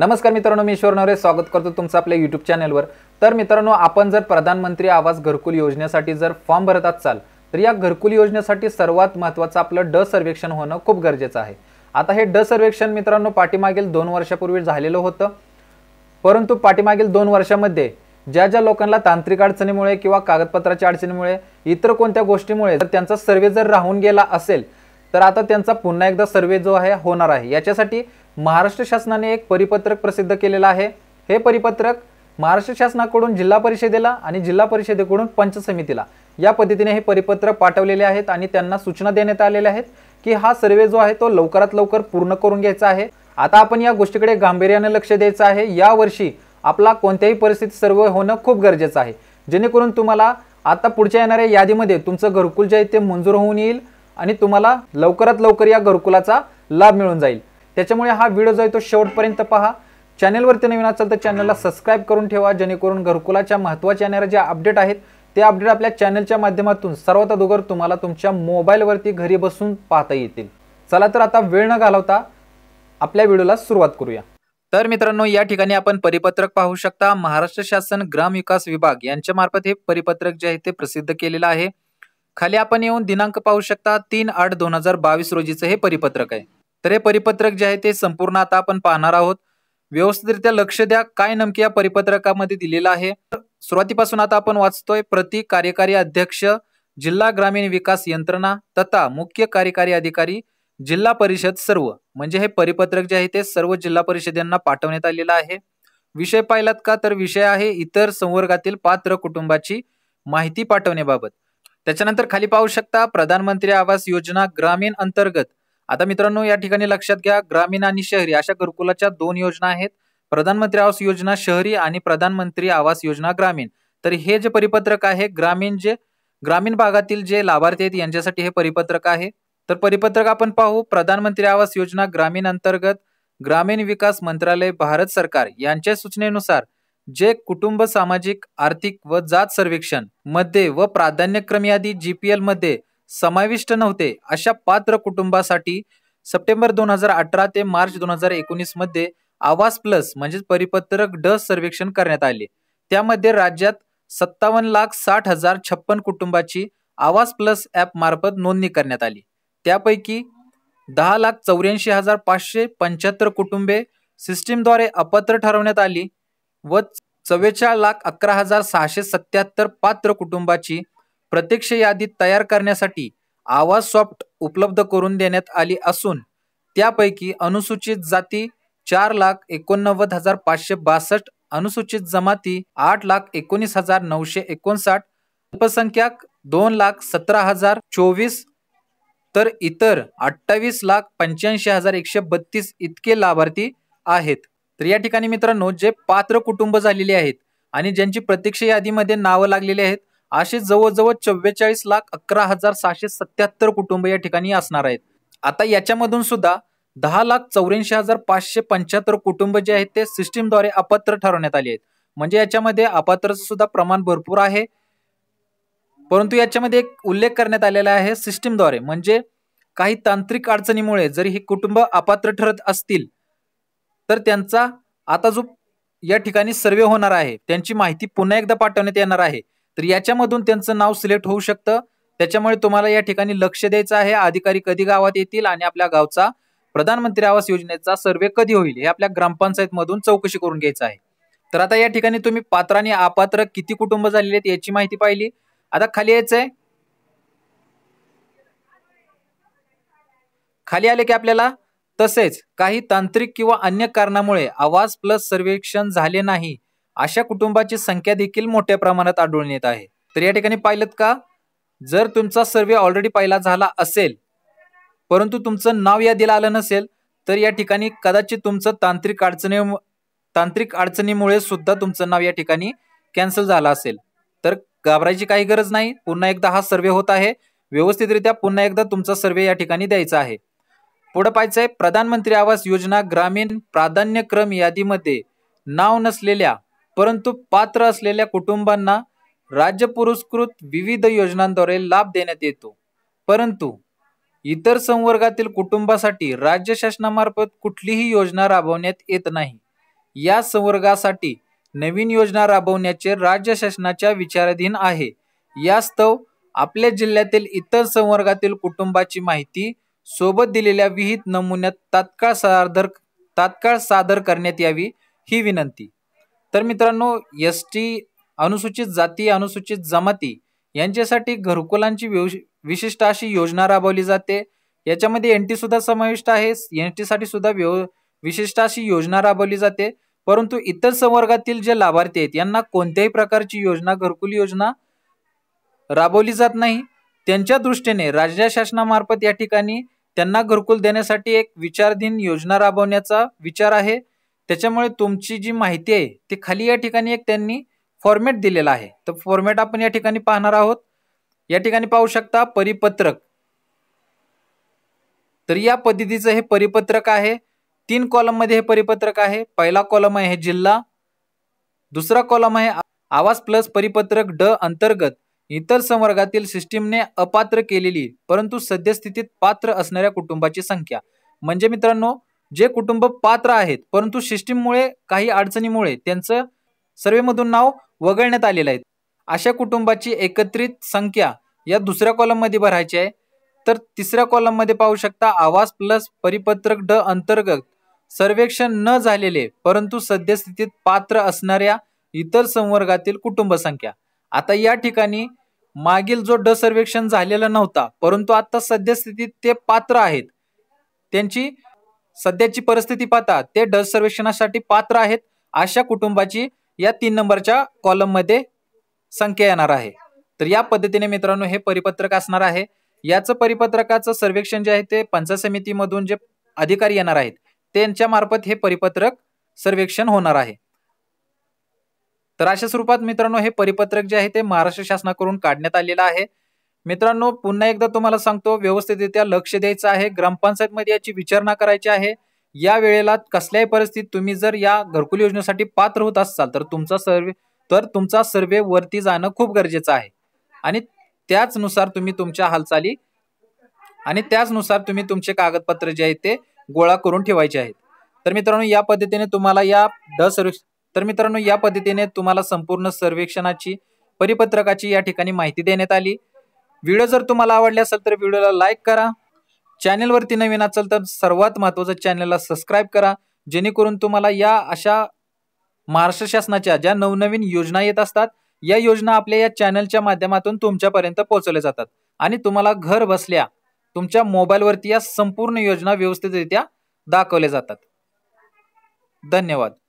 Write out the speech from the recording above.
नमस्कार मित्रांनो मी ईश्वर नवरे स्वागत करतो तुमचं आपल्या युट्यूब चॅनलवर तर मित्रांनो आपण जर प्रधानमंत्री आवास घरकुल योजनेसाठी जर फॉर्म भरत असाल तर या घरकुल योजनेसाठी सर्वात महत्वाचं आपलं ड सर्वेक्षण होणं खूप गरजेचं आहे आता हे ड सर्वेक्षण मित्रांनो पाठीमागील दोन वर्षापूर्वी झालेलं होतं परंतु पाठीमागील दोन वर्षामध्ये ज्या ज्या लोकांना तांत्रिक अडचणीमुळे किंवा कागदपत्राच्या अडचणीमुळे इतर कोणत्या गोष्टीमुळे जर त्यांचा सर्वे जर राहून गेला असेल तर आता त्यांचा पुन्हा एकदा सर्वे जो आहे होणार आहे याच्यासाठी महाराष्ट्र शासनाने एक परिपत्रक प्रसिद्ध केलेलं आहे हे परिपत्रक महाराष्ट्र शासनाकडून जिल्हा परिषदेला आणि जिल्हा परिषदेकडून पंच समितीला या पद्धतीने हे परिपत्रक पाठवलेले आहेत आणि त्यांना सूचना देण्यात आलेल्या आहेत की हा सर्वे जो आहे तो लवकरात लवकर पूर्ण करून घ्यायचा आहे आता आपण या गोष्टीकडे गांभीर्याने लक्ष द्यायचं आहे यावर्षी आपला कोणत्याही परिस्थितीत सर्वे होणं खूप गरजेचं आहे जेणेकरून तुम्हाला आता पुढच्या येणाऱ्या यादीमध्ये तुमचं घरकुल जे आहे ते मंजूर होऊन येईल आणि तुम्हाला लवकरात लवकर या घरकुलाचा लाभ मिळून जाईल त्याच्यामुळे हा व्हिडिओ जो आहे तो शेवटपर्यंत पहा चॅनेलवरती नवीन असाल तर चॅनलला सबस्क्राईब करून ठेवा जेणेकरून घरकुलाच्या महत्त्वाच्या येणाऱ्या ज्या अपडेट आहेत ते अपडेट आपल्या चॅनलच्या माध्यमातून सर्वात अगोदर तुम्हाला तुमच्या मोबाईलवरती घरी बसून पाहता येतील चला तर आता वेळ न घालवता आपल्या व्हिडिओला सुरुवात करूया तर मित्रांनो या ठिकाणी आपण परिपत्रक पाहू शकता महाराष्ट्र शासन ग्राम विकास विभाग यांच्या मार्फत हे परिपत्रक जे आहे ते प्रसिद्ध केलेलं आहे खाली आपण येऊन दिनांक पाहू शकता तीन आठ दोन हजार बावीस रोजीचं हे परिपत्रक आहे तर हे परिपत्रक जे आहे ते संपूर्ण आता आपण पाहणार आहोत व्यवस्थितरित्या लक्ष द्या काय नमकी या परिपत्रकामध्ये दिलेलं आहे सुरुवातीपासून आता आपण वाचतोय प्रति कार्यकारी अध्यक्ष जिल्हा ग्रामीण विकास यंत्रणा तथा मुख्य कार्यकारी अधिकारी जिल्हा परिषद सर्व म्हणजे हे परिपत्रक जे आहे ते सर्व जिल्हा परिषदेंना पाठवण्यात आलेलं आहे विषय पाहिलात का तर विषय आहे इतर संवर्गातील पात्र कुटुंबाची माहिती पाठवण्याबाबत त्याच्यानंतर खाली पाहू शकता प्रधानमंत्री आवास योजना ग्रामीण अंतर्गत आता मित्रांनो या ठिकाणी लक्षात घ्या ग्रामीण आणि शहरी अशा घरकुलाच्या दोन योजना आहेत प्रधानमंत्री आवास योजना शहरी आणि प्रधानमंत्री आवास योजना ग्रामीण तर हे जे परिपत्रक आहे ग्रामीण जे ग्रामीण भागातील जे लाभार्थी आहेत यांच्यासाठी हे परिपत्रक आहे तर परिपत्रक आपण पाहू प्रधानमंत्री आवास योजना ग्रामीण अंतर्गत ग्रामीण विकास मंत्रालय भारत सरकार यांच्या सूचनेनुसार जे कुटुंब सामाजिक आर्थिक व जात सर्वेक्षण मध्ये व प्राधान्यक्रम यादी जीपीएल मध्ये समाविष्ट नव्हते अशा पात्र कुटुंबासाठी सप्टेंबर दोन हजार अठरा ते मार्च दोन हजार एकोणीस मध्ये आवास प्लस म्हणजे परिपत्रक ड सर्वेक्षण करण्यात आले त्यामध्ये राज्यात सत्तावन्न लाख साठ हजार छप्पन कुटुंबाची आवास प्लस ऍप मार्फत नोंदणी करण्यात आली त्यापैकी दहा लाख चौऱ्याऐंशी हजार पाचशे पंच्याहत्तर कुटुंबे सिस्टीमद्वारे अपात्र ठरवण्यात आली व चव्वेचाळीस लाख अकरा हजार सहाशे सत्याहत्तर पात्र कुटुंबाची प्रत्यक्ष यादी तयार करण्यासाठी आवाज सॉफ्ट उपलब्ध करून देण्यात आली असून त्यापैकी अनुसूचित जाती चार लाख एकोणनव्वद हजार पाचशे बासष्ट अनुसूचित जमाती आठ लाख एकोणीस हजार नऊशे एकोणसाठ अल्पसंख्याक दोन लाख सतरा हजार चोवीस तर इतर अठ्ठावीस लाख पंच्याऐंशी हजार एकशे बत्तीस इतके लाभार्थी आहेत तर या ठिकाणी मित्रांनो जे पात्र कुटुंब झालेले आहेत आणि ज्यांची प्रत्यक्ष यादीमध्ये नावं लागलेली आहेत असे जवळजवळ चव्वेचाळीस लाख अकरा हजार सहाशे सत्याहत्तर कुटुंब या ठिकाणी असणार आहेत आता याच्यामधून सुद्धा दहा लाख चौऱ्याऐंशी हजार पाचशे पंच्याहत्तर कुटुंब जे आहेत ते सिस्टीमद्वारे अपात्र ठरवण्यात आले आहेत म्हणजे याच्यामध्ये अपात्रचं सुद्धा प्रमाण भरपूर आहे परंतु याच्यामध्ये एक उल्लेख करण्यात आलेला आहे सिस्टीमद्वारे म्हणजे काही तांत्रिक अडचणीमुळे जरी हे कुटुंब अपात्र ठरत असतील तर त्यांचा आता जो या ठिकाणी सर्वे होणार आहे त्यांची माहिती पुन्हा एकदा पाठवण्यात येणार आहे तर याच्यामधून त्यांचं नाव सिलेक्ट होऊ शकतं त्याच्यामुळे तुम्हाला या ठिकाणी लक्ष द्यायचं आहे अधिकारी कधी गावात येतील आणि आपल्या गावचा प्रधानमंत्री आवास योजनेचा सर्वे कधी होईल हे आपल्या ग्रामपंचायत मधून चौकशी करून घ्यायचं आहे तर आता या ठिकाणी तुम्ही पात्र आणि अपात्र किती कुटुंब झालेले आहेत याची माहिती पाहिली आता खाली यायचं आहे खाली आले की आपल्याला तसेच काही तांत्रिक किंवा अन्य कारणामुळे आवाज प्लस सर्वेक्षण झाले नाही अशा कुटुंबाची संख्या देखील मोठ्या प्रमाणात आढळून येत आहे तर या ठिकाणी पाहिलं का जर तुमचा सर्वे ऑलरेडी पहिला झाला असेल परंतु तुमचं नाव यादीला आलं नसेल तर या ठिकाणी कदाचित तुमचं तांत्रिक अडचणी तांत्रिक अडचणीमुळे सुद्धा तुमचं नाव या ठिकाणी कॅन्सल झालं असेल तर घाबरायची काही गरज नाही पुन्हा एकदा हा सर्वे होत आहे व्यवस्थितरित्या पुन्हा एकदा तुमचा सर्वे या ठिकाणी द्यायचा आहे पुढे पाहायचं आहे प्रधानमंत्री आवास योजना ग्रामीण प्राधान्यक्रम यादीमध्ये नाव नसलेल्या परंतु पात्र असलेल्या कुटुंबांना राज्य पुरस्कृत विविध योजनांद्वारे लाभ देण्यात येतो परंतु इतर संवर्गातील कुटुंबासाठी राज्य शासनामार्फत कुठलीही योजना राबवण्यात येत नाही या संवर्गासाठी नवीन योजना राबवण्याचे राज्य शासनाच्या विचाराधीन आहे यास्तव आपल्या जिल्ह्यातील इतर संवर्गातील कुटुंबाची माहिती सोबत दिलेल्या विहित नमुन्यात तात्काळ सादर तात्काळ सादर करण्यात यावी ही विनंती तर मित्रांनो एस टी अनुसूचित जाती अनुसूचित जमाती यांच्यासाठी घरकुलांची विशिष्ट अशी योजना राबवली जाते याच्यामध्ये एन टी सुद्धा समाविष्ट आहे एन टीसाठी सुद्धा व्यव विशिष्ट अशी योजना राबवली जाते परंतु इतर संवर्गातील जे लाभार्थी आहेत यांना कोणत्याही प्रकारची योजना घरकुल योजना राबवली जात नाही त्यांच्या दृष्टीने राज्य शासनामार्फत या ठिकाणी त्यांना घरकुल देण्यासाठी एक विचारधीन योजना राबवण्याचा विचार आहे त्याच्यामुळे तुमची जी माहिती आहे ती खाली या ठिकाणी एक त्यांनी फॉर्मॅट दिलेला आहे तर फॉर्मॅट आपण या ठिकाणी पाहणार आहोत या ठिकाणी पाहू शकता परिपत्रक तर या पद्धतीचं हे परिपत्रक आहे तीन कॉलममध्ये हे परिपत्रक आहे पहिला कॉलम आहे जिल्हा दुसरा कॉलम आहे आवाज प्लस परिपत्रक ड अंतर्गत इतर संवर्गातील सिस्टीमने अपात्र केलेली परंतु सद्यस्थितीत पात्र असणाऱ्या कुटुंबाची संख्या म्हणजे मित्रांनो जे कुटुंब पात्र आहेत परंतु सिस्टीममुळे काही अडचणीमुळे त्यांचं सर्वेमधून नाव वगळण्यात आलेलं आहे अशा कुटुंबाची एकत्रित संख्या या दुसऱ्या कॉलममध्ये भरायची आहे तर तिसऱ्या कॉलममध्ये पाहू शकता आवास प्लस परिपत्रक ड अंतर्गत सर्वेक्षण न झालेले परंतु सद्यस्थितीत पात्र असणाऱ्या इतर संवर्गातील कुटुंब संख्या आता या ठिकाणी मागील जो ड सर्वेक्षण झालेला नव्हता परंतु आता सद्यस्थितीत ते पात्र आहेत त्यांची सध्याची परिस्थिती पाहता ते डस सर्वेक्षणासाठी पात्र आहेत अशा कुटुंबाची या तीन नंबरच्या कॉलम मध्ये संख्या येणार आहे तर या पद्धतीने मित्रांनो हे परिपत्रक असणार आहे याचं परिपत्रकाचं सर्वेक्षण जे आहे ते पंचायत समितीमधून जे अधिकारी येणार आहेत त्यांच्या मार्फत हे परिपत्रक सर्वेक्षण होणार आहे तर अशा स्वरूपात मित्रांनो हे परिपत्रक जे आहे ते महाराष्ट्र शासनाकडून काढण्यात आलेलं आहे मित्रांनो पुन्हा एकदा तुम्हाला सांगतो व्यवस्थितरित्या लक्ष द्यायचं आहे ग्रामपंचायतमध्ये याची विचारणा करायची आहे या वेळेला कसल्याही परिस्थितीत तुम्ही जर या घरकुल योजनेसाठी पात्र होत असाल तर तुमचा सर्वे तर तुमचा सर्वे वरती जाणं खूप गरजेचं आहे आणि त्याचनुसार तुम्ही तुमच्या हालचाली आणि त्याचनुसार तुम्ही तुमचे कागदपत्र जे आहेत ते गोळा करून ठेवायचे आहेत तर मित्रांनो या पद्धतीने तुम्हाला या ड सर्वेक्षण तर मित्रांनो या पद्धतीने तुम्हाला संपूर्ण सर्वेक्षणाची परिपत्रकाची या ठिकाणी माहिती देण्यात आली व्हिडिओ जर तुम्हाला आवडले असेल तर व्हिडिओला लाईक करा चॅनेलवरती नवीन असेल तर सर्वात महत्त्वाचं चॅनेलला सबस्क्राईब करा जेणेकरून तुम्हाला या अशा महाराष्ट्र शासनाच्या ज्या नवनवीन योजना येत असतात या योजना आपल्या या चॅनलच्या माध्यमातून तुमच्यापर्यंत पोहोचवल्या जातात आणि तुम्हाला घर बसल्या तुमच्या मोबाईलवरती या संपूर्ण योजना व्यवस्थितरित्या दाखवल्या जातात धन्यवाद